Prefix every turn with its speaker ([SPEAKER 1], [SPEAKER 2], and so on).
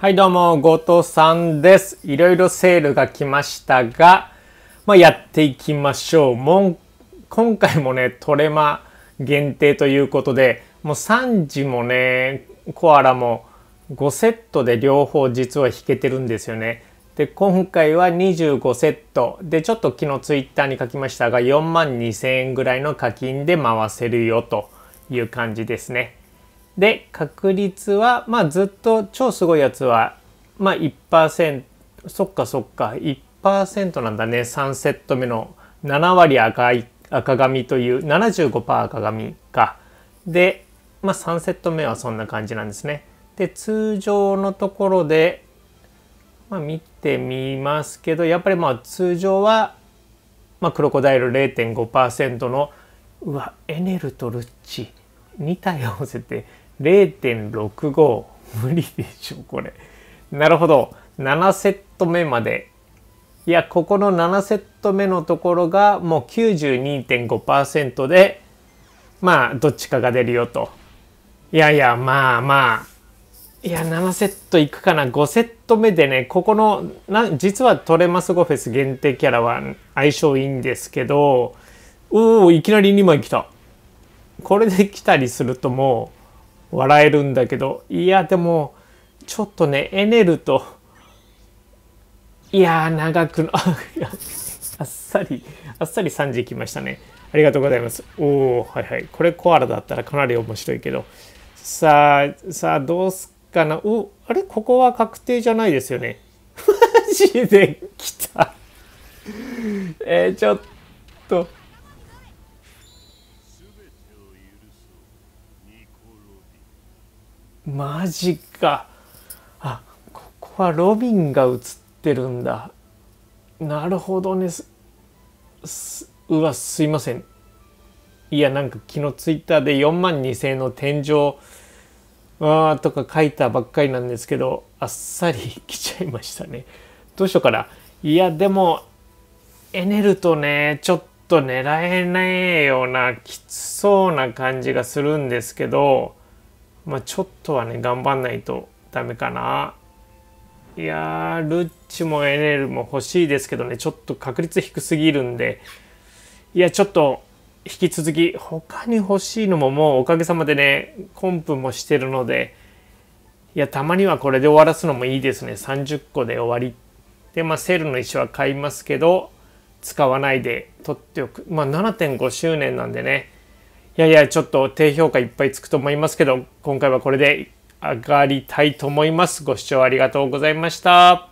[SPEAKER 1] はいどうも、後藤さんです。いろいろセールが来ましたが、まあ、やっていきましょう。もう、今回もね、トレマ限定ということで、もう3時もね、コアラも5セットで両方実は引けてるんですよね。で、今回は25セット。で、ちょっと昨日ツイッターに書きましたが、4万2000円ぐらいの課金で回せるよという感じですね。で確率はまあずっと超すごいやつはまあ1%そっかそっか1%なんだね3セット目の7割赤い赤髪という75%赤髪かでまあ3セット目はそんな感じなんですねで通常のところでまあ、見てみますけどやっぱりまあ通常は、まあ、クロコダイル0.5%のうわエネルとルッチ2体合わせて0.65無理でしょこれなるほど7セット目までいやここの7セット目のところがもう92.5%でまあどっちかが出るよといやいやまあまあいや7セットいくかな5セット目でねここのな実はトレマスゴフェス限定キャラは相性いいんですけどおおいきなり2枚来たこれで来たりするともう笑えるんだけどいやでもちょっとねエネルといや長くの あっさりあっさり3時来ましたねありがとうございますおおはいはいこれコアラだったらかなり面白いけどさあさあどうすかなおあれここは確定じゃないですよね マジで来たえー、ちょっとマジかあここはロビンが映ってるんだなるほどねうわすいませんいやなんか昨日ツイッターで4万2000円の天井わあとか書いたばっかりなんですけどあっさり来ちゃいましたねどうしようかないやでもエネルとねちょっと狙えないようなきつそうな感じがするんですけどまあ、ちょっとはね、頑張んないとダメかな。いやー、ルッチもエネルも欲しいですけどね、ちょっと確率低すぎるんで、いや、ちょっと、引き続き、他に欲しいのももうおかげさまでね、コンプもしてるので、いや、たまにはこれで終わらすのもいいですね。30個で終わり。で、まあ、セールの石は買いますけど、使わないで取っておく。まあ、7.5周年なんでね、いやいや、ちょっと低評価いっぱいつくと思いますけど、今回はこれで上がりたいと思います。ご視聴ありがとうございました。